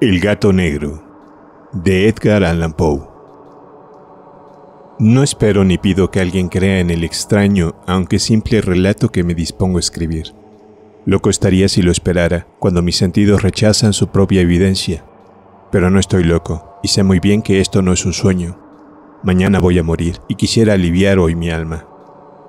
El gato negro de Edgar Allan Poe No espero ni pido que alguien crea en el extraño, aunque simple relato que me dispongo a escribir. Loco estaría si lo esperara, cuando mis sentidos rechazan su propia evidencia. Pero no estoy loco, y sé muy bien que esto no es un sueño. Mañana voy a morir, y quisiera aliviar hoy mi alma.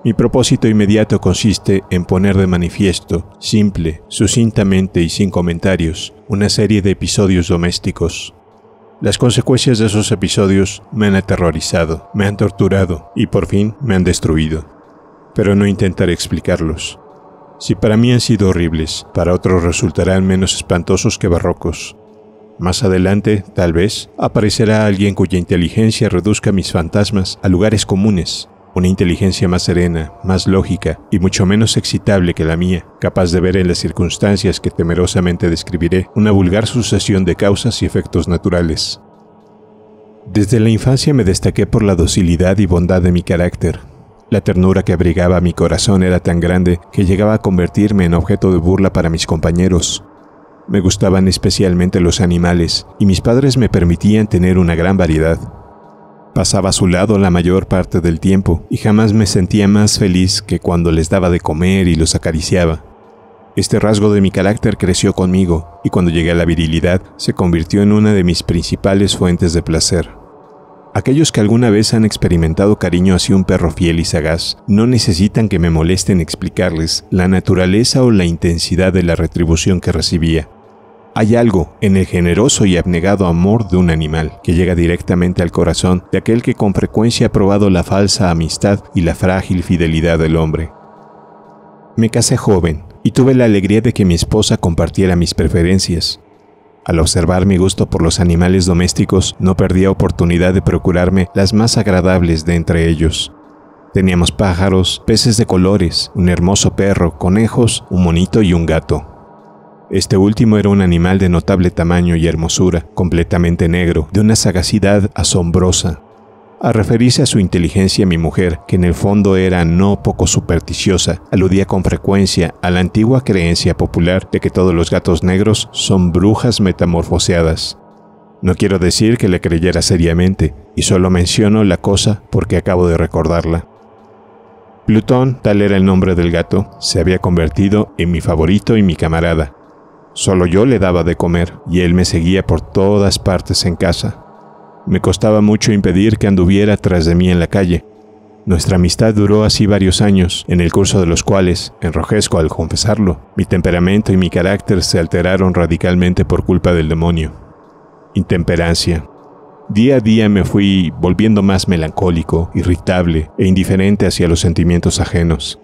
Mi propósito inmediato consiste en poner de manifiesto, simple, sucintamente y sin comentarios, una serie de episodios domésticos. Las consecuencias de esos episodios me han aterrorizado, me han torturado y por fin me han destruido. Pero no intentaré explicarlos. Si para mí han sido horribles, para otros resultarán menos espantosos que barrocos, más adelante, tal vez, aparecerá alguien cuya inteligencia reduzca mis fantasmas a lugares comunes, una inteligencia más serena, más lógica y mucho menos excitable que la mía, capaz de ver en las circunstancias que temerosamente describiré una vulgar sucesión de causas y efectos naturales. Desde la infancia me destaqué por la docilidad y bondad de mi carácter. La ternura que abrigaba mi corazón era tan grande que llegaba a convertirme en objeto de burla para mis compañeros. Me gustaban especialmente los animales y mis padres me permitían tener una gran variedad. Pasaba a su lado la mayor parte del tiempo y jamás me sentía más feliz que cuando les daba de comer y los acariciaba. Este rasgo de mi carácter creció conmigo y cuando llegué a la virilidad se convirtió en una de mis principales fuentes de placer. Aquellos que alguna vez han experimentado cariño hacia un perro fiel y sagaz no necesitan que me molesten explicarles la naturaleza o la intensidad de la retribución que recibía. Hay algo en el generoso y abnegado amor de un animal que llega directamente al corazón de aquel que con frecuencia ha probado la falsa amistad y la frágil fidelidad del hombre. Me casé joven y tuve la alegría de que mi esposa compartiera mis preferencias. Al observar mi gusto por los animales domésticos, no perdía oportunidad de procurarme las más agradables de entre ellos. Teníamos pájaros, peces de colores, un hermoso perro, conejos, un monito y un gato. Este último era un animal de notable tamaño y hermosura, completamente negro, de una sagacidad asombrosa. A referirse a su inteligencia, mi mujer, que en el fondo era no poco supersticiosa, aludía con frecuencia a la antigua creencia popular de que todos los gatos negros son brujas metamorfoseadas. No quiero decir que le creyera seriamente, y solo menciono la cosa porque acabo de recordarla. Plutón, tal era el nombre del gato, se había convertido en mi favorito y mi camarada, Solo yo le daba de comer y él me seguía por todas partes en casa. Me costaba mucho impedir que anduviera tras de mí en la calle. Nuestra amistad duró así varios años, en el curso de los cuales, enrojezco al confesarlo, mi temperamento y mi carácter se alteraron radicalmente por culpa del demonio. Intemperancia. Día a día me fui volviendo más melancólico, irritable e indiferente hacia los sentimientos ajenos.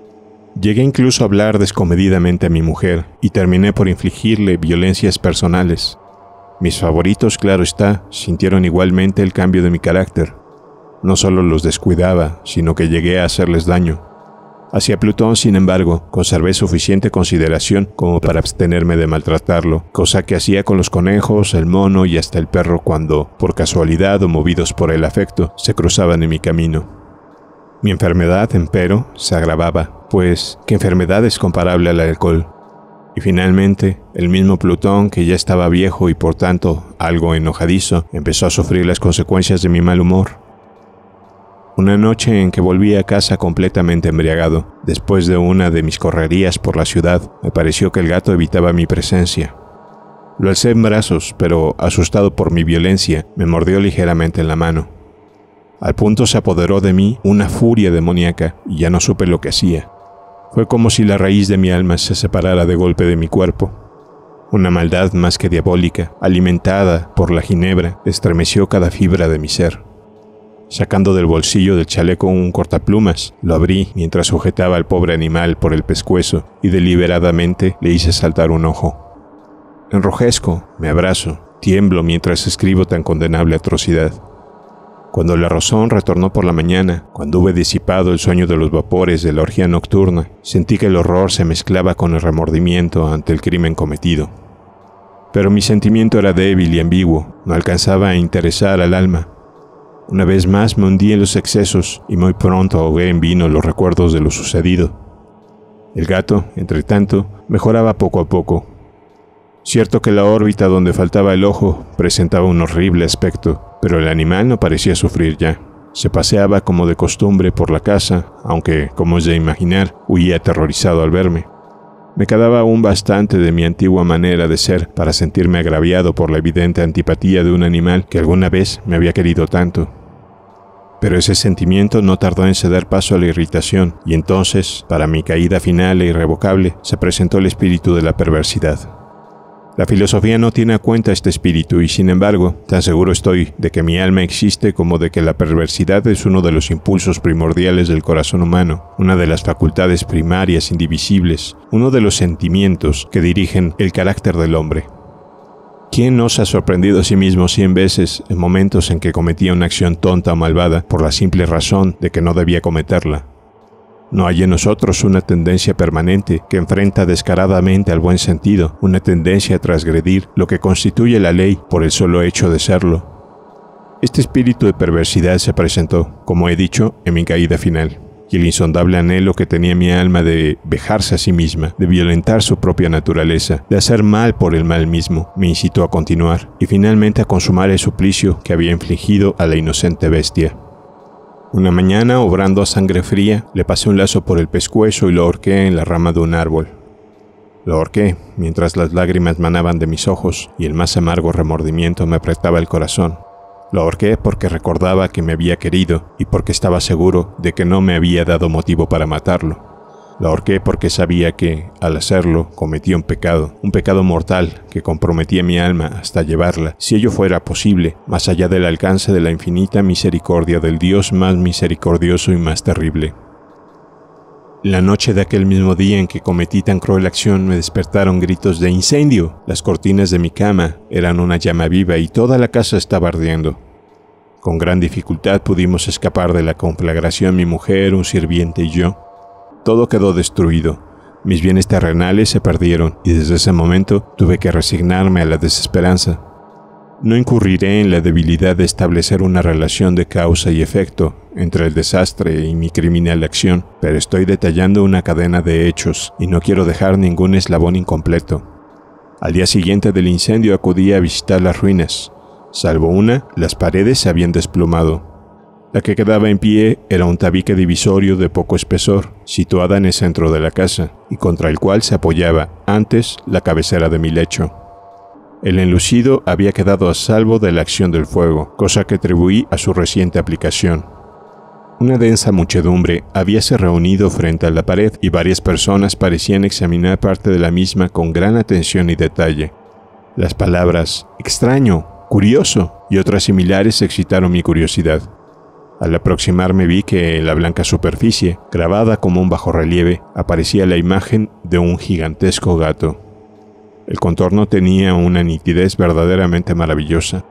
Llegué incluso a hablar descomedidamente a mi mujer y terminé por infligirle violencias personales. Mis favoritos, claro está, sintieron igualmente el cambio de mi carácter. No solo los descuidaba, sino que llegué a hacerles daño. Hacia Plutón, sin embargo, conservé suficiente consideración como para abstenerme de maltratarlo, cosa que hacía con los conejos, el mono y hasta el perro cuando, por casualidad o movidos por el afecto, se cruzaban en mi camino. Mi enfermedad, empero, se agravaba, pues qué enfermedad es comparable al alcohol. Y finalmente, el mismo Plutón, que ya estaba viejo y por tanto algo enojadizo, empezó a sufrir las consecuencias de mi mal humor. Una noche en que volví a casa completamente embriagado, después de una de mis correrías por la ciudad, me pareció que el gato evitaba mi presencia. Lo alcé en brazos, pero asustado por mi violencia, me mordió ligeramente en la mano. Al punto se apoderó de mí una furia demoníaca y ya no supe lo que hacía. Fue como si la raíz de mi alma se separara de golpe de mi cuerpo. Una maldad más que diabólica, alimentada por la ginebra, estremeció cada fibra de mi ser. Sacando del bolsillo del chaleco un cortaplumas, lo abrí mientras sujetaba al pobre animal por el pescuezo y deliberadamente le hice saltar un ojo. Enrojezco, me abrazo, tiemblo mientras escribo tan condenable atrocidad. Cuando la razón retornó por la mañana, cuando hube disipado el sueño de los vapores de la orgía nocturna, sentí que el horror se mezclaba con el remordimiento ante el crimen cometido. Pero mi sentimiento era débil y ambiguo, no alcanzaba a interesar al alma. Una vez más me hundí en los excesos y muy pronto ahogué en vino los recuerdos de lo sucedido. El gato, entre tanto, mejoraba poco a poco. Cierto que la órbita donde faltaba el ojo presentaba un horrible aspecto, pero el animal no parecía sufrir ya. Se paseaba como de costumbre por la casa, aunque, como es de imaginar, huía aterrorizado al verme. Me quedaba aún bastante de mi antigua manera de ser para sentirme agraviado por la evidente antipatía de un animal que alguna vez me había querido tanto. Pero ese sentimiento no tardó en ceder paso a la irritación, y entonces, para mi caída final e irrevocable, se presentó el espíritu de la perversidad. La filosofía no tiene a cuenta este espíritu y sin embargo, tan seguro estoy de que mi alma existe como de que la perversidad es uno de los impulsos primordiales del corazón humano, una de las facultades primarias indivisibles, uno de los sentimientos que dirigen el carácter del hombre. ¿Quién no se ha sorprendido a sí mismo cien veces en momentos en que cometía una acción tonta o malvada por la simple razón de que no debía cometerla? No hay en nosotros una tendencia permanente que enfrenta descaradamente al buen sentido, una tendencia a transgredir lo que constituye la ley por el solo hecho de serlo. Este espíritu de perversidad se presentó, como he dicho, en mi caída final, y el insondable anhelo que tenía mi alma de vejarse a sí misma, de violentar su propia naturaleza, de hacer mal por el mal mismo, me incitó a continuar, y finalmente a consumar el suplicio que había infligido a la inocente bestia. Una mañana, obrando a sangre fría, le pasé un lazo por el pescuezo y lo ahorqué en la rama de un árbol. Lo ahorqué mientras las lágrimas manaban de mis ojos y el más amargo remordimiento me apretaba el corazón. Lo ahorqué porque recordaba que me había querido y porque estaba seguro de que no me había dado motivo para matarlo. La ahorqué porque sabía que, al hacerlo, cometía un pecado, un pecado mortal que comprometía mi alma hasta llevarla, si ello fuera posible, más allá del alcance de la infinita misericordia del Dios más misericordioso y más terrible. La noche de aquel mismo día en que cometí tan cruel acción me despertaron gritos de incendio. Las cortinas de mi cama eran una llama viva y toda la casa estaba ardiendo. Con gran dificultad pudimos escapar de la conflagración mi mujer, un sirviente y yo, todo quedó destruido. Mis bienes terrenales se perdieron y desde ese momento tuve que resignarme a la desesperanza. No incurriré en la debilidad de establecer una relación de causa y efecto entre el desastre y mi criminal acción, pero estoy detallando una cadena de hechos y no quiero dejar ningún eslabón incompleto. Al día siguiente del incendio acudí a visitar las ruinas. Salvo una, las paredes se habían desplomado. La que quedaba en pie era un tabique divisorio de poco espesor, situada en el centro de la casa, y contra el cual se apoyaba antes la cabecera de mi lecho. El enlucido había quedado a salvo de la acción del fuego, cosa que atribuí a su reciente aplicación. Una densa muchedumbre habíase reunido frente a la pared y varias personas parecían examinar parte de la misma con gran atención y detalle. Las palabras extraño, curioso y otras similares excitaron mi curiosidad. Al aproximarme vi que en la blanca superficie, grabada como un bajorrelieve, aparecía la imagen de un gigantesco gato. El contorno tenía una nitidez verdaderamente maravillosa.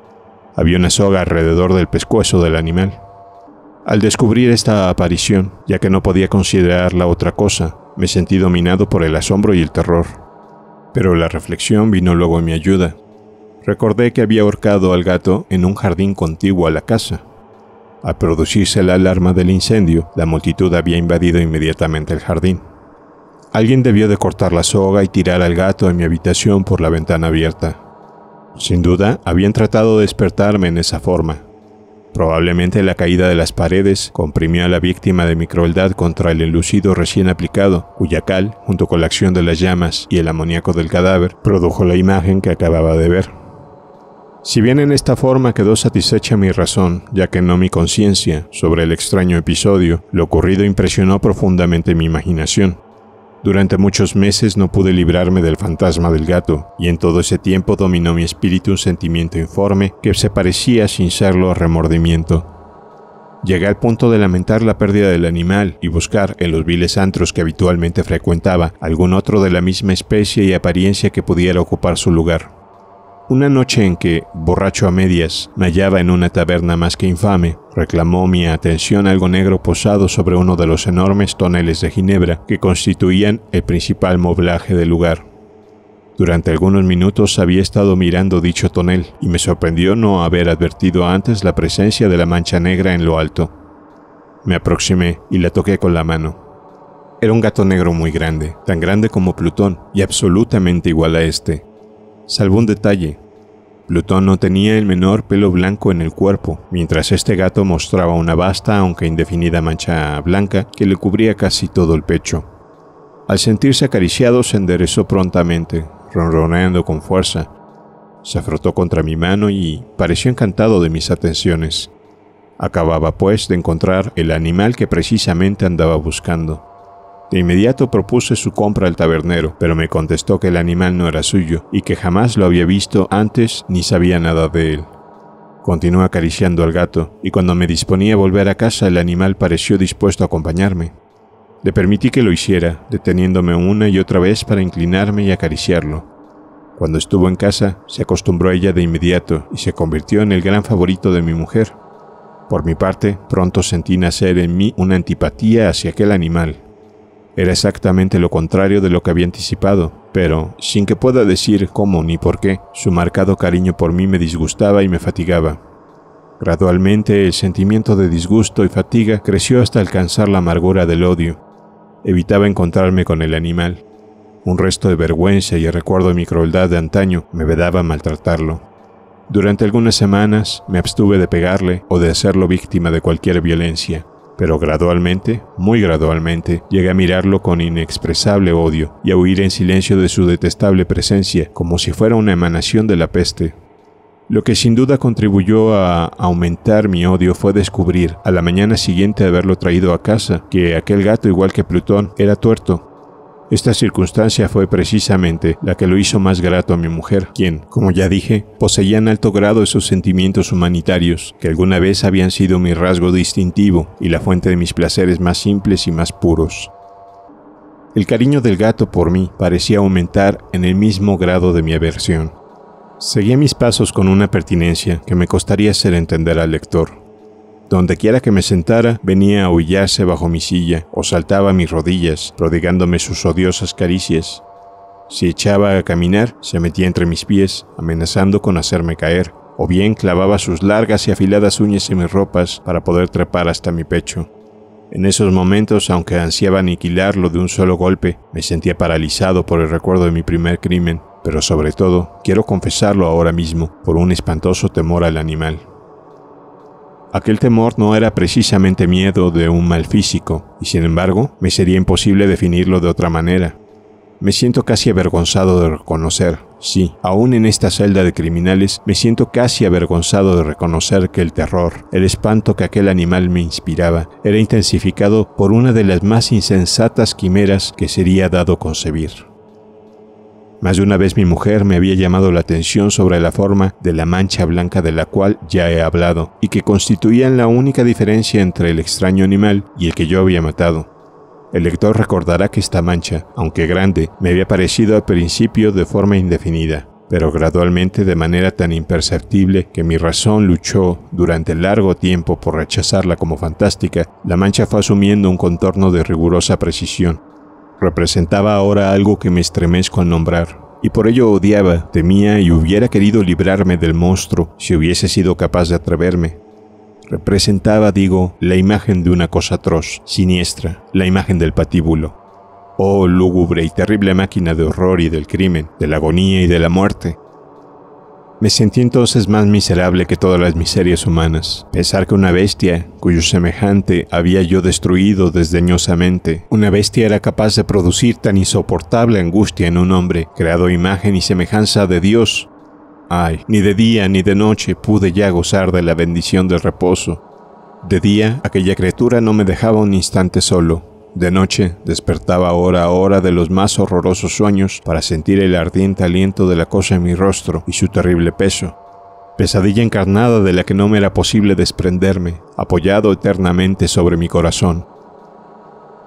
Había una soga alrededor del pescuezo del animal. Al descubrir esta aparición, ya que no podía considerarla otra cosa, me sentí dominado por el asombro y el terror. Pero la reflexión vino luego en mi ayuda. Recordé que había ahorcado al gato en un jardín contiguo a la casa, al producirse la alarma del incendio, la multitud había invadido inmediatamente el jardín. Alguien debió de cortar la soga y tirar al gato de mi habitación por la ventana abierta. Sin duda, habían tratado de despertarme en esa forma. Probablemente la caída de las paredes comprimió a la víctima de mi crueldad contra el enlucido recién aplicado, cuya cal, junto con la acción de las llamas y el amoníaco del cadáver, produjo la imagen que acababa de ver. Si bien en esta forma quedó satisfecha mi razón, ya que no mi conciencia, sobre el extraño episodio, lo ocurrido impresionó profundamente mi imaginación. Durante muchos meses no pude librarme del fantasma del gato, y en todo ese tiempo dominó mi espíritu un sentimiento informe que se parecía sin serlo a remordimiento. Llegué al punto de lamentar la pérdida del animal y buscar en los viles antros que habitualmente frecuentaba algún otro de la misma especie y apariencia que pudiera ocupar su lugar. Una noche en que, borracho a medias, me hallaba en una taberna más que infame, reclamó mi atención algo negro posado sobre uno de los enormes toneles de Ginebra que constituían el principal moblaje del lugar. Durante algunos minutos había estado mirando dicho tonel y me sorprendió no haber advertido antes la presencia de la mancha negra en lo alto. Me aproximé y la toqué con la mano. Era un gato negro muy grande, tan grande como Plutón y absolutamente igual a este, Salvo un detalle, Plutón no tenía el menor pelo blanco en el cuerpo, mientras este gato mostraba una vasta aunque indefinida mancha blanca que le cubría casi todo el pecho. Al sentirse acariciado se enderezó prontamente, ronroneando con fuerza. Se frotó contra mi mano y pareció encantado de mis atenciones. Acababa pues de encontrar el animal que precisamente andaba buscando. De inmediato propuse su compra al tabernero, pero me contestó que el animal no era suyo y que jamás lo había visto antes ni sabía nada de él. Continuó acariciando al gato, y cuando me disponía a volver a casa el animal pareció dispuesto a acompañarme. Le permití que lo hiciera, deteniéndome una y otra vez para inclinarme y acariciarlo. Cuando estuvo en casa, se acostumbró a ella de inmediato y se convirtió en el gran favorito de mi mujer. Por mi parte, pronto sentí nacer en mí una antipatía hacia aquel animal, era exactamente lo contrario de lo que había anticipado, pero, sin que pueda decir cómo ni por qué, su marcado cariño por mí me disgustaba y me fatigaba. Gradualmente el sentimiento de disgusto y fatiga creció hasta alcanzar la amargura del odio. Evitaba encontrarme con el animal. Un resto de vergüenza y el recuerdo de mi crueldad de antaño me vedaba maltratarlo. Durante algunas semanas me abstuve de pegarle o de hacerlo víctima de cualquier violencia pero gradualmente, muy gradualmente, llegué a mirarlo con inexpresable odio y a huir en silencio de su detestable presencia, como si fuera una emanación de la peste. Lo que sin duda contribuyó a aumentar mi odio fue descubrir, a la mañana siguiente de haberlo traído a casa, que aquel gato, igual que Plutón, era tuerto, esta circunstancia fue precisamente la que lo hizo más grato a mi mujer, quien, como ya dije, poseía en alto grado esos sentimientos humanitarios que alguna vez habían sido mi rasgo distintivo y la fuente de mis placeres más simples y más puros. El cariño del gato por mí parecía aumentar en el mismo grado de mi aversión. Seguía mis pasos con una pertinencia que me costaría hacer entender al lector, donde quiera que me sentara, venía a aullarse bajo mi silla o saltaba a mis rodillas, prodigándome sus odiosas caricias. Si echaba a caminar, se metía entre mis pies, amenazando con hacerme caer, o bien clavaba sus largas y afiladas uñas en mis ropas para poder trepar hasta mi pecho. En esos momentos, aunque ansiaba aniquilarlo de un solo golpe, me sentía paralizado por el recuerdo de mi primer crimen, pero sobre todo, quiero confesarlo ahora mismo, por un espantoso temor al animal. Aquel temor no era precisamente miedo de un mal físico, y sin embargo me sería imposible definirlo de otra manera. Me siento casi avergonzado de reconocer, sí, aún en esta celda de criminales, me siento casi avergonzado de reconocer que el terror, el espanto que aquel animal me inspiraba, era intensificado por una de las más insensatas quimeras que sería dado concebir. Más de una vez mi mujer me había llamado la atención sobre la forma de la mancha blanca de la cual ya he hablado, y que constituían la única diferencia entre el extraño animal y el que yo había matado. El lector recordará que esta mancha, aunque grande, me había parecido al principio de forma indefinida, pero gradualmente de manera tan imperceptible que mi razón luchó durante largo tiempo por rechazarla como fantástica, la mancha fue asumiendo un contorno de rigurosa precisión, representaba ahora algo que me estremezco al nombrar y por ello odiaba, temía y hubiera querido librarme del monstruo si hubiese sido capaz de atreverme. Representaba, digo, la imagen de una cosa atroz, siniestra, la imagen del patíbulo. Oh lúgubre y terrible máquina de horror y del crimen, de la agonía y de la muerte, me sentí entonces más miserable que todas las miserias humanas. Pensar que una bestia, cuyo semejante había yo destruido desdeñosamente, una bestia era capaz de producir tan insoportable angustia en un hombre, creado imagen y semejanza de Dios. Ay, ni de día ni de noche pude ya gozar de la bendición del reposo. De día, aquella criatura no me dejaba un instante solo, de noche, despertaba hora a hora de los más horrorosos sueños para sentir el ardiente aliento de la cosa en mi rostro y su terrible peso. Pesadilla encarnada de la que no me era posible desprenderme, apoyado eternamente sobre mi corazón.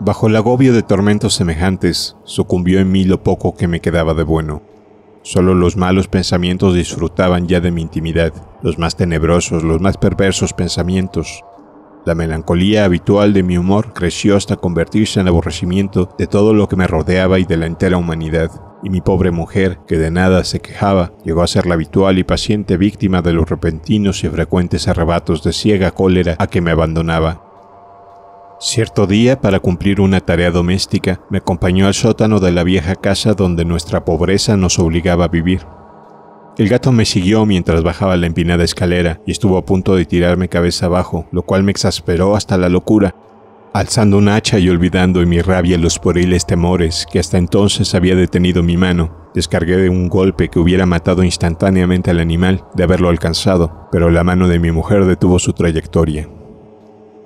Bajo el agobio de tormentos semejantes, sucumbió en mí lo poco que me quedaba de bueno. Solo los malos pensamientos disfrutaban ya de mi intimidad, los más tenebrosos, los más perversos pensamientos, la melancolía habitual de mi humor creció hasta convertirse en aborrecimiento de todo lo que me rodeaba y de la entera humanidad, y mi pobre mujer, que de nada se quejaba, llegó a ser la habitual y paciente víctima de los repentinos y frecuentes arrebatos de ciega cólera a que me abandonaba. Cierto día, para cumplir una tarea doméstica, me acompañó al sótano de la vieja casa donde nuestra pobreza nos obligaba a vivir. El gato me siguió mientras bajaba la empinada escalera y estuvo a punto de tirarme cabeza abajo, lo cual me exasperó hasta la locura. Alzando un hacha y olvidando en mi rabia los pueriles temores que hasta entonces había detenido mi mano, descargué de un golpe que hubiera matado instantáneamente al animal de haberlo alcanzado, pero la mano de mi mujer detuvo su trayectoria.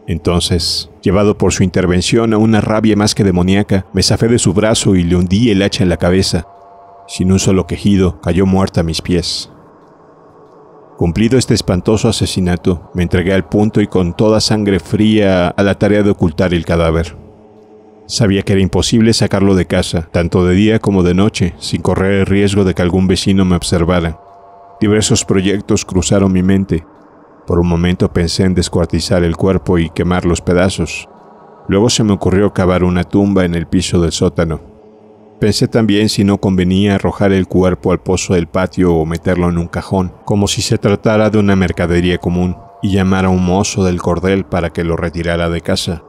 Entonces, llevado por su intervención a una rabia más que demoníaca, me zafé de su brazo y le hundí el hacha en la cabeza, sin un solo quejido, cayó muerta a mis pies. Cumplido este espantoso asesinato, me entregué al punto y con toda sangre fría a la tarea de ocultar el cadáver. Sabía que era imposible sacarlo de casa, tanto de día como de noche, sin correr el riesgo de que algún vecino me observara. Diversos proyectos cruzaron mi mente. Por un momento pensé en descuartizar el cuerpo y quemar los pedazos. Luego se me ocurrió cavar una tumba en el piso del sótano. Pensé también si no convenía arrojar el cuerpo al pozo del patio o meterlo en un cajón, como si se tratara de una mercadería común, y llamar a un mozo del cordel para que lo retirara de casa.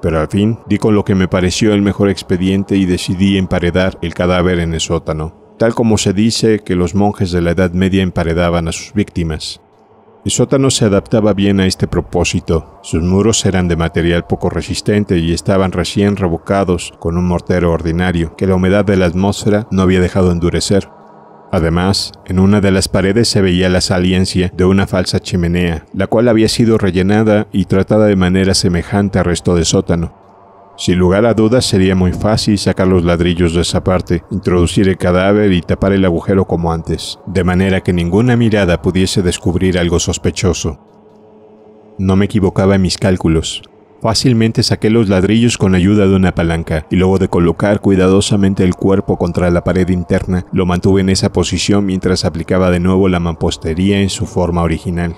Pero al fin di con lo que me pareció el mejor expediente y decidí emparedar el cadáver en el sótano, tal como se dice que los monjes de la Edad Media emparedaban a sus víctimas. El sótano se adaptaba bien a este propósito. Sus muros eran de material poco resistente y estaban recién revocados con un mortero ordinario que la humedad de la atmósfera no había dejado endurecer. Además, en una de las paredes se veía la saliencia de una falsa chimenea, la cual había sido rellenada y tratada de manera semejante al resto del sótano. Sin lugar a dudas sería muy fácil sacar los ladrillos de esa parte, introducir el cadáver y tapar el agujero como antes, de manera que ninguna mirada pudiese descubrir algo sospechoso. No me equivocaba en mis cálculos. Fácilmente saqué los ladrillos con ayuda de una palanca y luego de colocar cuidadosamente el cuerpo contra la pared interna, lo mantuve en esa posición mientras aplicaba de nuevo la mampostería en su forma original.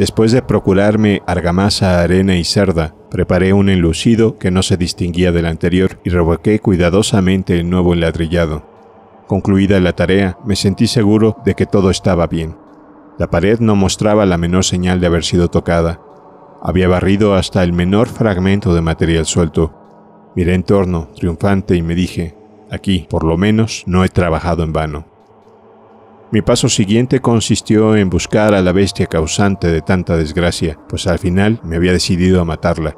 Después de procurarme argamasa, arena y cerda, preparé un enlucido que no se distinguía del anterior y revoqué cuidadosamente el nuevo enladrillado. Concluida la tarea, me sentí seguro de que todo estaba bien. La pared no mostraba la menor señal de haber sido tocada. Había barrido hasta el menor fragmento de material suelto. Miré en torno, triunfante, y me dije, aquí, por lo menos, no he trabajado en vano. Mi paso siguiente consistió en buscar a la bestia causante de tanta desgracia, pues al final me había decidido a matarla.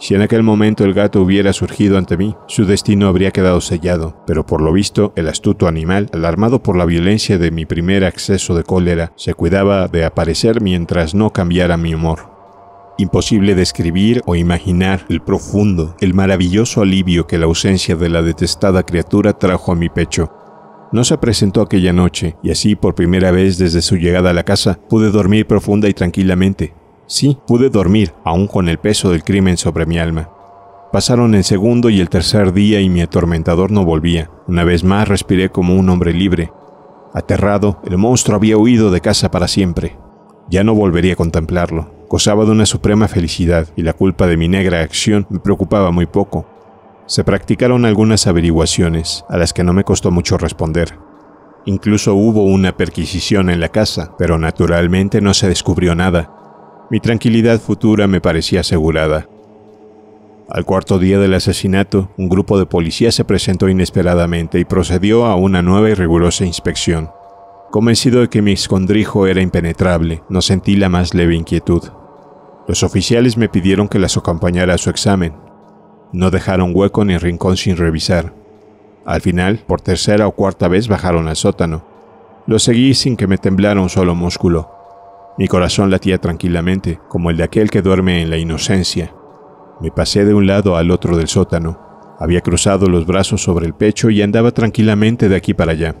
Si en aquel momento el gato hubiera surgido ante mí, su destino habría quedado sellado, pero por lo visto el astuto animal, alarmado por la violencia de mi primer acceso de cólera, se cuidaba de aparecer mientras no cambiara mi humor. Imposible describir o imaginar el profundo, el maravilloso alivio que la ausencia de la detestada criatura trajo a mi pecho no se presentó aquella noche, y así por primera vez desde su llegada a la casa pude dormir profunda y tranquilamente. Sí, pude dormir, aún con el peso del crimen sobre mi alma. Pasaron el segundo y el tercer día y mi atormentador no volvía. Una vez más respiré como un hombre libre. Aterrado, el monstruo había huido de casa para siempre. Ya no volvería a contemplarlo. Gozaba de una suprema felicidad y la culpa de mi negra acción me preocupaba muy poco. Se practicaron algunas averiguaciones, a las que no me costó mucho responder. Incluso hubo una perquisición en la casa, pero naturalmente no se descubrió nada. Mi tranquilidad futura me parecía asegurada. Al cuarto día del asesinato, un grupo de policías se presentó inesperadamente y procedió a una nueva y rigurosa inspección. Convencido de que mi escondrijo era impenetrable, no sentí la más leve inquietud. Los oficiales me pidieron que las acompañara a su examen, no dejaron hueco ni rincón sin revisar. Al final, por tercera o cuarta vez bajaron al sótano. Lo seguí sin que me temblara un solo músculo. Mi corazón latía tranquilamente, como el de aquel que duerme en la inocencia. Me pasé de un lado al otro del sótano. Había cruzado los brazos sobre el pecho y andaba tranquilamente de aquí para allá.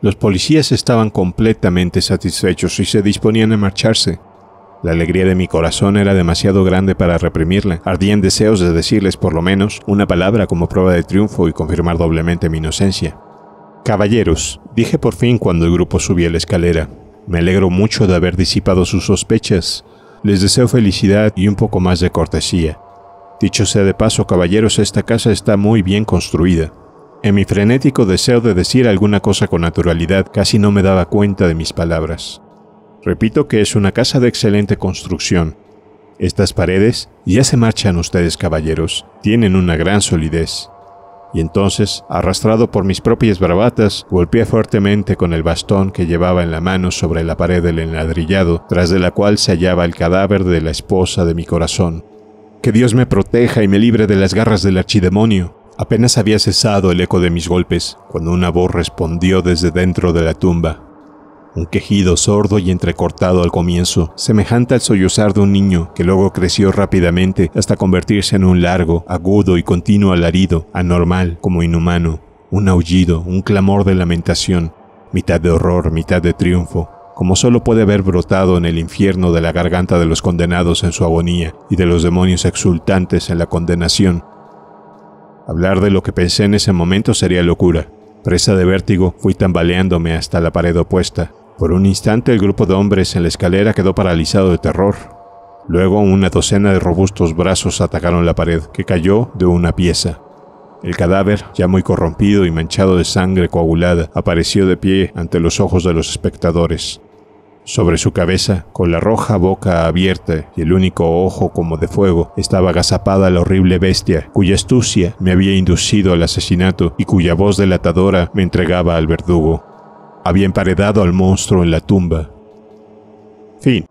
Los policías estaban completamente satisfechos y se disponían a marcharse. La alegría de mi corazón era demasiado grande para reprimirla. Ardían deseos de decirles por lo menos una palabra como prueba de triunfo y confirmar doblemente mi inocencia. Caballeros, dije por fin cuando el grupo subía la escalera, me alegro mucho de haber disipado sus sospechas. Les deseo felicidad y un poco más de cortesía. Dicho sea de paso, caballeros, esta casa está muy bien construida. En mi frenético deseo de decir alguna cosa con naturalidad, casi no me daba cuenta de mis palabras. Repito que es una casa de excelente construcción. Estas paredes ya se marchan ustedes, caballeros, tienen una gran solidez. Y entonces, arrastrado por mis propias bravatas, golpeé fuertemente con el bastón que llevaba en la mano sobre la pared del enladrillado, tras de la cual se hallaba el cadáver de la esposa de mi corazón. Que Dios me proteja y me libre de las garras del archidemonio. Apenas había cesado el eco de mis golpes, cuando una voz respondió desde dentro de la tumba un quejido sordo y entrecortado al comienzo, semejante al sollozar de un niño que luego creció rápidamente hasta convertirse en un largo, agudo y continuo alarido, anormal como inhumano, un aullido, un clamor de lamentación, mitad de horror, mitad de triunfo, como solo puede haber brotado en el infierno de la garganta de los condenados en su agonía y de los demonios exultantes en la condenación. Hablar de lo que pensé en ese momento sería locura. Presa de vértigo, fui tambaleándome hasta la pared opuesta, por un instante el grupo de hombres en la escalera quedó paralizado de terror. Luego una docena de robustos brazos atacaron la pared, que cayó de una pieza. El cadáver, ya muy corrompido y manchado de sangre coagulada, apareció de pie ante los ojos de los espectadores. Sobre su cabeza, con la roja boca abierta y el único ojo como de fuego, estaba agazapada la horrible bestia, cuya astucia me había inducido al asesinato y cuya voz delatadora me entregaba al verdugo había emparedado al monstruo en la tumba. Fin.